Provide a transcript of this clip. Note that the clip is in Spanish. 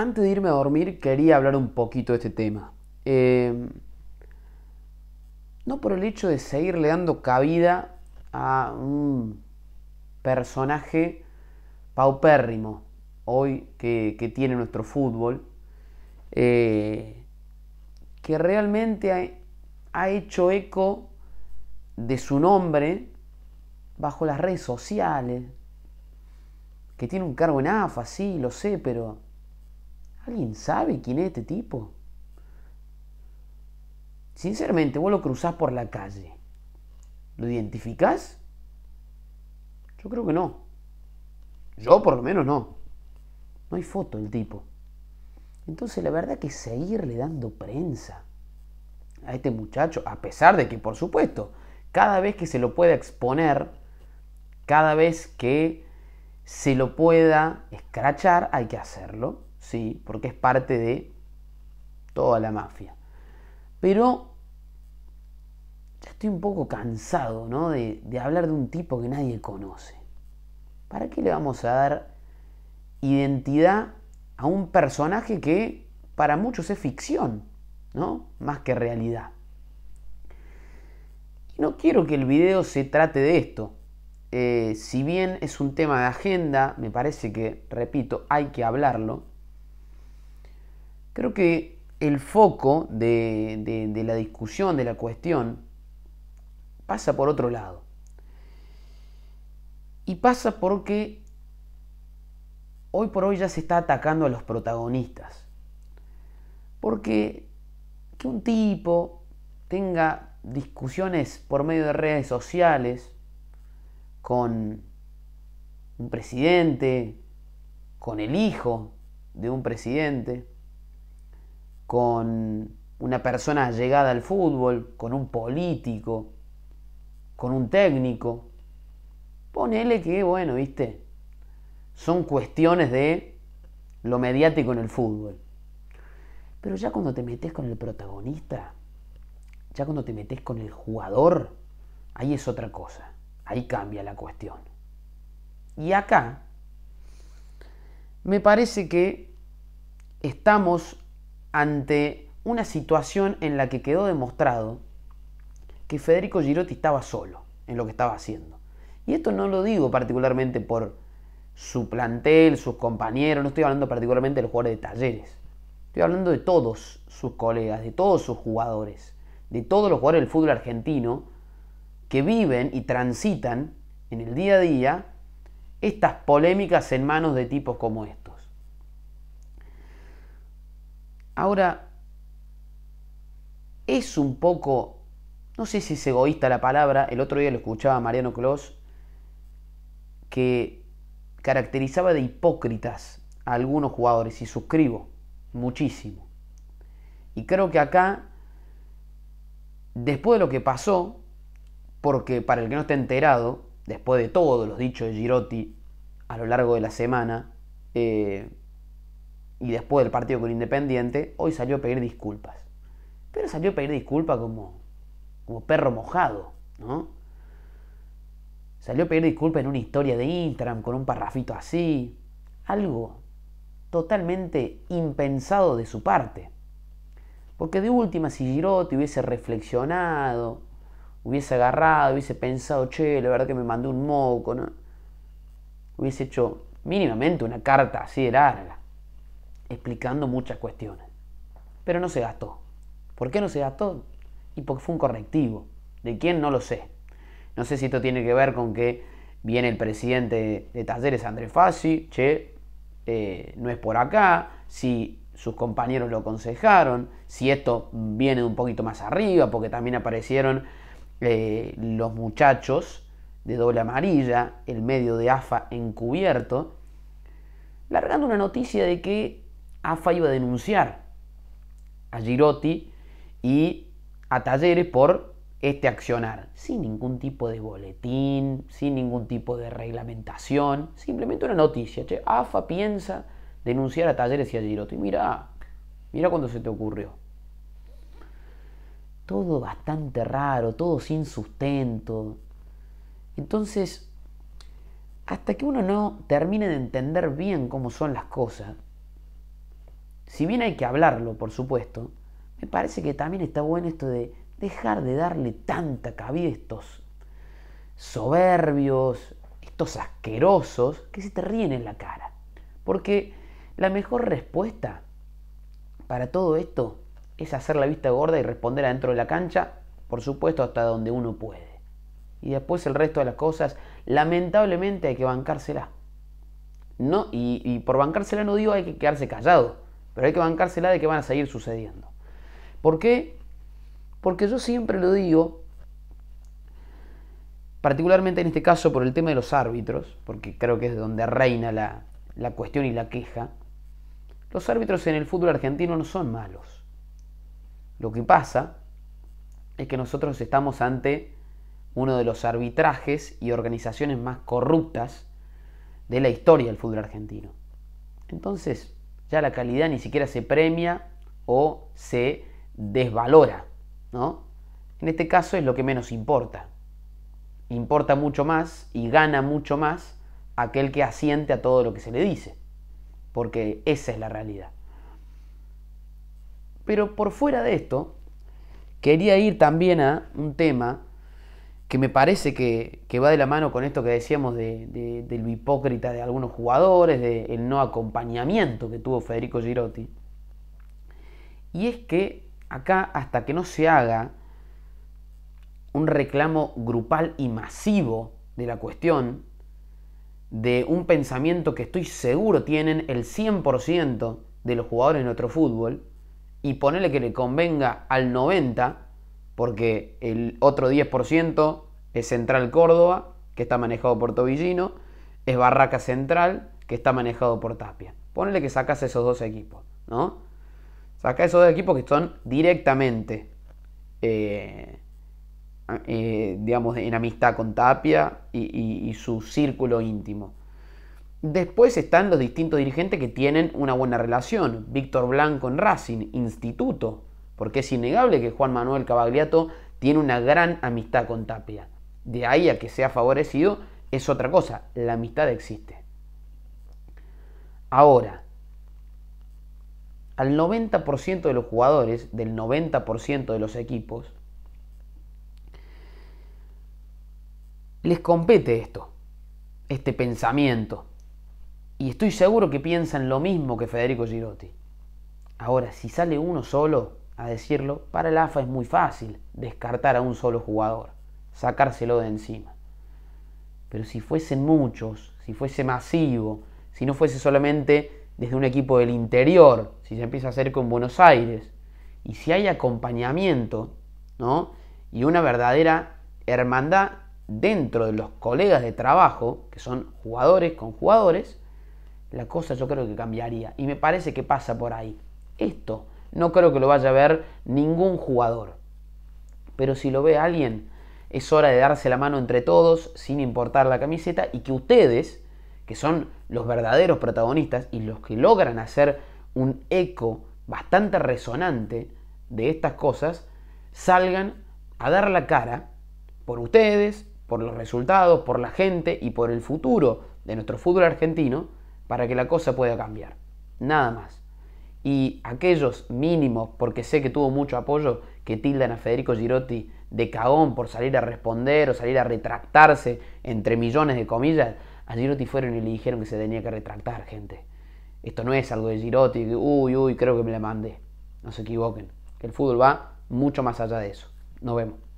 antes de irme a dormir quería hablar un poquito de este tema. Em, no por el hecho de seguirle dando cabida a un personaje paupérrimo hoy que, tiene nuestro fútbol, eh, que realmente ha, ha hecho eco de su nombre bajo las redes sociales, que tiene un cargo en AFA, sí, lo sé, pero ¿Alguien sabe quién es este tipo? Sinceramente, vos lo cruzás por la calle. ¿Lo identificás? Yo creo que no. Yo por lo menos no. No hay foto del tipo. Entonces la verdad que seguirle dando prensa a este muchacho, a pesar de que por supuesto, cada vez que se lo pueda exponer, cada vez que se lo pueda escrachar, hay que hacerlo. ¿sí? porque es parte de toda la mafia. Pero ya estoy un poco cansado ¿no? de, hablar de un tipo que nadie conoce. ¿Para qué le vamos a dar identidad a un personaje que para muchos es ficción, ¿no? Más que realidad. Y no quiero que el video se trate de esto. Eh, si bien es un tema de agenda, me parece que, repito, hay que hablarlo. Creo que el foco de, la discusión, de la cuestión, pasa por otro lado. Y pasa porque hoy por hoy ya se está atacando a los protagonistas. Porque que un tipo tenga discusiones por medio de redes sociales con un presidente, con el hijo de un presidente, con una persona llegada al fútbol, con un político, con un técnico. Ponele que, bueno, viste, son cuestiones de lo mediático en el fútbol. Pero ya cuando te metes con el protagonista, ya cuando te metes con el jugador, ahí es otra cosa. Ahí cambia la cuestión. Y acá, me parece que estamos ante una situación en la que quedó demostrado que Federico Girotti estaba solo en lo que estaba haciendo. Y esto no lo digo particularmente por su plantel, sus compañeros, no estoy hablando particularmente los jugadores de talleres. Estoy hablando de todos sus colegas, de todos sus jugadores, de todos los jugadores del fútbol argentino que viven y transitan en el día a día estas polémicas en manos de tipos como estos. Ahora, es un poco, no sé si es egoísta la palabra, el otro día lo escuchaba Mariano Clos, que caracterizaba de hipócritas a algunos jugadores, y suscribo muchísimo. Y creo que acá, después de lo que pasó, porque para el que no esté enterado, después de todos los dichos de Girotti a lo largo de la semana, eh, y después del partido con Independiente, hoy salió a pedir disculpas. Pero salió a pedir disculpas como, como perro mojado, ¿no? Salió a pedir disculpas en una historia de Instagram con un parrafito así. Algo totalmente impensado de su parte. Porque de última, si Girotti hubiese reflexionado, hubiese agarrado, hubiese pensado, che, la verdad que me mandó un moco, Hubiese hecho mínimamente una carta así de larga explicando muchas cuestiones. Pero no se gastó. ¿Por qué no se gastó? Y porque fue un correctivo. ¿De quién? No lo sé. No sé si esto tiene que ver con que viene el presidente de Talleres, Andrés Fassi, che, eh, no es por acá, si sus compañeros lo aconsejaron, si esto viene un poquito más arriba, porque también aparecieron eh, los muchachos de doble amarilla, el medio de AFA encubierto, largando una noticia de que AFA iba a denunciar a Girotti y a Talleres por este accionar, sin ningún tipo de boletín, sin ningún tipo de reglamentación, simplemente una noticia. Che, AFA piensa denunciar a Talleres y a Girotti. Mira, mira cuando se te ocurrió. Todo bastante raro, todo sin sustento. Entonces, hasta que uno no termine de entender bien cómo son las cosas, si bien hay que hablarlo, por supuesto, me parece que también está bueno esto de dejar de darle tanta cabida a estos soberbios, estos asquerosos que se te ríen en la cara. Porque la mejor respuesta para todo esto es hacer la vista gorda y responder adentro de la cancha, por supuesto, hasta donde uno puede. Y después el resto de las cosas, lamentablemente hay que bancársela. No, y, y por bancársela no digo hay que quedarse callado, pero hay que bancársela de que van a seguir sucediendo. ¿Por qué? Porque yo siempre lo digo, particularmente en este caso por el tema de los árbitros, porque creo que es donde reina la, la cuestión y la queja. Los árbitros en el fútbol argentino no son malos. Lo que pasa es que nosotros estamos ante uno de los arbitrajes y organizaciones más corruptas de la historia del fútbol argentino. Entonces, ya la calidad ni siquiera se premia o se desvalora, ¿no? En este caso es lo que menos importa. Importa mucho más y gana mucho más aquel que asiente a todo lo que se le dice, porque esa es la realidad. Pero por fuera de esto, quería ir también a un tema que me parece que, va de la mano con esto que decíamos de, lo hipócrita de algunos jugadores, del no acompañamiento que tuvo Federico Girotti. Y es que acá, hasta que no se haga un reclamo grupal y masivo de la cuestión, de un pensamiento que estoy seguro tienen el 100% de los jugadores en nuestro fútbol, y ponerle que le convenga al 90%, porque el otro 10% es Central Córdoba, que está manejado por Tobillino, es Barraca Central, que está manejado por Tapia. Ponele que sacas esos dos equipos, ¿no? Saca esos dos equipos que son directamente, eh, eh, digamos, en amistad con Tapia y, y su círculo íntimo. Después están los distintos dirigentes que tienen una buena relación. Víctor Blanco en Racing, Instituto, porque es innegable que Juan Manuel Cavagliato tiene una gran amistad con Tapia. De ahí a que sea favorecido es otra cosa, la amistad existe. Ahora, al 90% de los jugadores, del 90% de los equipos, les compete esto, este pensamiento. Y estoy seguro que piensan lo mismo que Federico Girotti. Ahora, si sale uno solo, a decirlo, para el AFA es muy fácil descartar a un solo jugador, sacárselo de encima. Pero si fuesen muchos, si fuese masivo, si no fuese solamente desde un equipo del interior, si se empieza a hacer con Buenos Aires, y si hay acompañamiento, ¿no? Y una verdadera hermandad dentro de los colegas de trabajo, que son jugadores con jugadores, la cosa yo creo que cambiaría. Y me parece que pasa por ahí. Esto no creo que lo vaya a ver ningún jugador. Pero si lo ve alguien, es hora de darse la mano entre todos, sin importar la camiseta, y que ustedes, que son los verdaderos protagonistas y los que logran hacer un eco bastante resonante de estas cosas, salgan a dar la cara por ustedes, por los resultados, por la gente y por el futuro de nuestro fútbol argentino para que la cosa pueda cambiar. Nada más y aquellos mínimos, porque sé que tuvo mucho apoyo, que tildan a Federico Girotti de cagón por salir a responder o salir a retractarse entre millones de comillas, a Girotti fueron y le dijeron que se tenía que retractar, gente. Esto no es algo de Girotti, uy, uy, creo que me le mandé. No se equivoquen. El fútbol va mucho más allá de eso. Nos vemos.